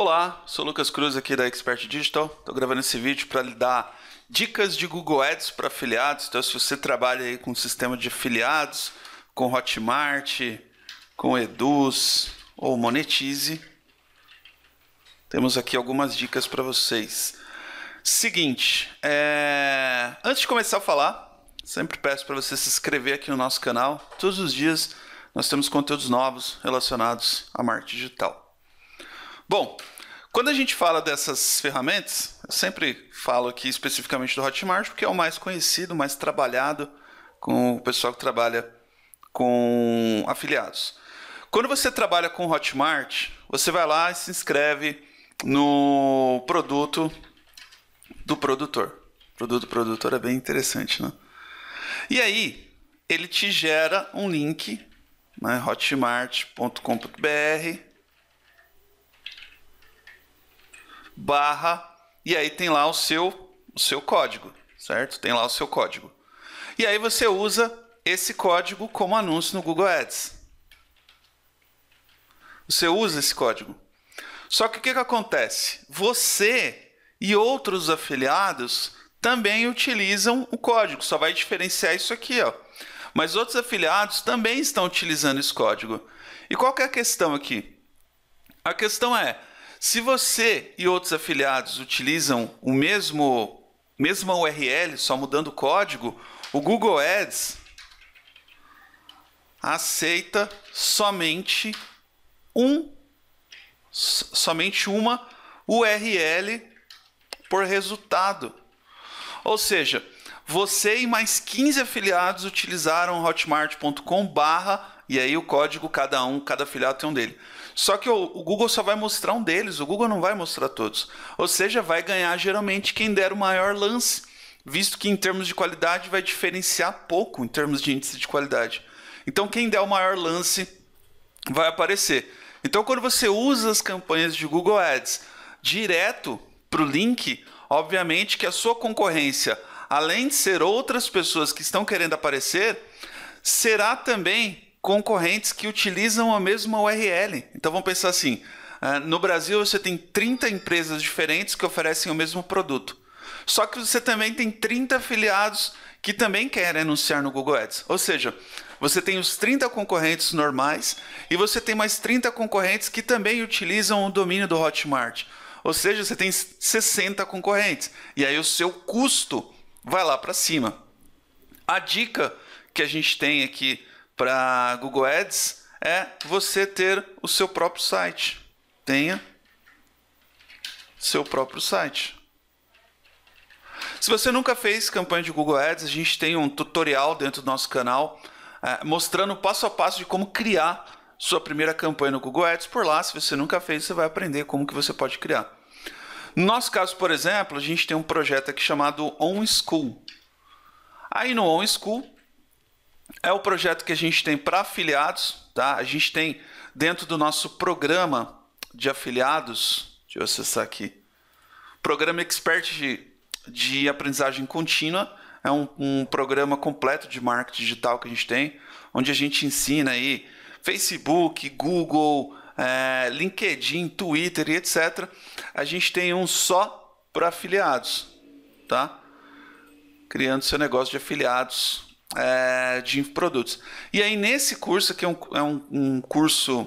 Olá, sou Lucas Cruz aqui da Expert Digital. Estou gravando esse vídeo para lhe dar dicas de Google Ads para afiliados. Então, se você trabalha aí com sistema de afiliados, com Hotmart, com Eduz ou Monetize, temos aqui algumas dicas para vocês. Seguinte, é... antes de começar a falar, sempre peço para você se inscrever aqui no nosso canal. Todos os dias nós temos conteúdos novos relacionados à marketing digital. Bom, quando a gente fala dessas ferramentas, eu sempre falo aqui especificamente do Hotmart, porque é o mais conhecido, mais trabalhado com o pessoal que trabalha com afiliados. Quando você trabalha com Hotmart, você vai lá e se inscreve no produto do produtor. O produto do produtor é bem interessante, né? E aí, ele te gera um link, né, hotmart.com.br barra, e aí tem lá o seu, o seu código, certo? Tem lá o seu código. E aí você usa esse código como anúncio no Google Ads. Você usa esse código. Só que o que, que acontece? Você e outros afiliados também utilizam o código, só vai diferenciar isso aqui, ó. Mas outros afiliados também estão utilizando esse código. E qual que é a questão aqui? A questão é, se você e outros afiliados utilizam o mesmo mesma URL, só mudando o código, o Google Ads aceita somente um somente uma URL por resultado. Ou seja, você e mais 15 afiliados utilizaram hotmart.com barra e aí o código cada um, cada afiliado tem um dele. Só que o, o, Google só vai mostrar um deles, o Google não vai mostrar todos. Ou seja, vai ganhar geralmente quem der o maior lance, visto que em termos de qualidade vai diferenciar pouco em termos de índice de qualidade. Então quem der o maior lance vai aparecer. Então quando você usa as campanhas de Google Ads direto para o link, obviamente que a sua concorrência além de ser outras pessoas que estão querendo aparecer, será também concorrentes que utilizam a mesma URL. Então vamos pensar assim: ah, no Brasil você tem 30 empresas diferentes que oferecem o mesmo produto. Só que você também tem 30 afiliados que também querem anunciar no Google Ads. Ou seja, você tem os 30 concorrentes normais e você tem mais 30 concorrentes que também utilizam o domínio do Hotmart. Ou seja, você tem 60 concorrentes. E aí o seu custo vai lá para cima. A dica que a gente tem aqui para Google Ads é você ter o seu próprio site. Tenha seu próprio site. Se você nunca fez campanha de Google Ads, a gente tem um tutorial dentro do nosso canal é, mostrando passo a passo de como criar sua primeira campanha no Google Ads por lá. Se você nunca fez, você vai aprender como que você pode criar. No nosso caso, por exemplo, a gente tem um projeto aqui chamado On School. Aí no On School é o projeto que a gente tem para afiliados, tá? A gente tem dentro do nosso programa de afiliados, deixa eu acessar aqui, programa Expert de, de aprendizagem contínua, é um, um programa completo de marketing digital que a gente tem, onde a gente ensina aí Facebook, Google, é, LinkedIn, Twitter e etc. A gente tem um só para afiliados, tá? Criando seu negócio de afiliados é, de produtos. E aí nesse curso que é um, é um, um curso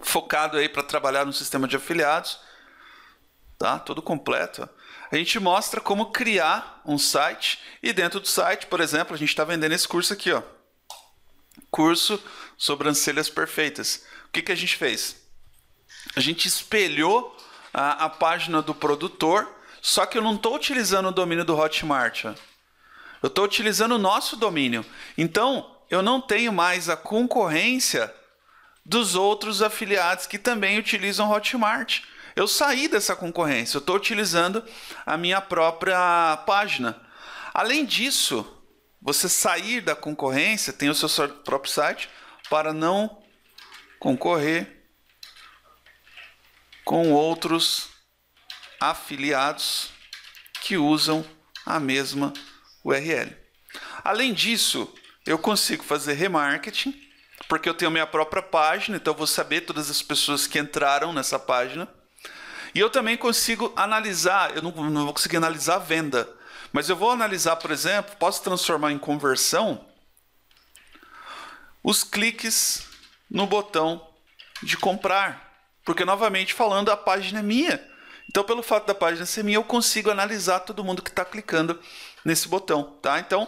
focado aí para trabalhar no sistema de afiliados, tá? Todo completo. A gente mostra como criar um site e dentro do site, por exemplo, a gente está vendendo esse curso aqui, ó. Curso sobrancelhas perfeitas. O que, que a gente fez? A gente espelhou a, a página do produtor, só que eu não estou utilizando o domínio do Hotmart. Ó. Eu estou utilizando o nosso domínio. Então, eu não tenho mais a concorrência dos outros afiliados que também utilizam Hotmart. Eu saí dessa concorrência, eu estou utilizando a minha própria página. Além disso, você sair da concorrência, tem o seu próprio site, para não concorrer com outros afiliados que usam a mesma URL. Além disso, eu consigo fazer remarketing, porque eu tenho minha própria página, então eu vou saber todas as pessoas que entraram nessa página. E eu também consigo analisar, eu não, não vou conseguir analisar a venda, mas eu vou analisar, por exemplo, posso transformar em conversão os cliques no botão de comprar. Porque, novamente falando, a página é minha. Então, pelo fato da página ser minha, eu consigo analisar todo mundo que está clicando nesse botão. Tá? Então,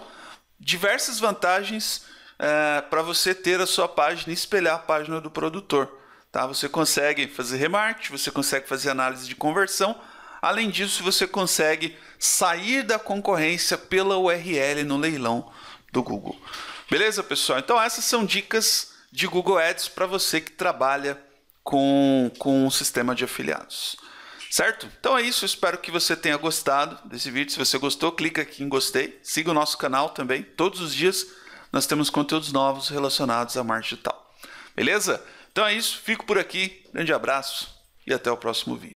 diversas vantagens é, para você ter a sua página e espelhar a página do produtor. Tá? Você consegue fazer remarketing, você consegue fazer análise de conversão. Além disso, você consegue sair da concorrência pela URL no leilão do Google. Beleza, pessoal? Então, essas são dicas de Google Ads para você que trabalha com, com o sistema de afiliados. Certo? Então é isso, espero que você tenha gostado desse vídeo. Se você gostou, clica aqui em gostei. Siga o nosso canal também. Todos os dias nós temos conteúdos novos relacionados à marketing digital. Beleza? Então é isso, fico por aqui. Grande abraço e até o próximo vídeo.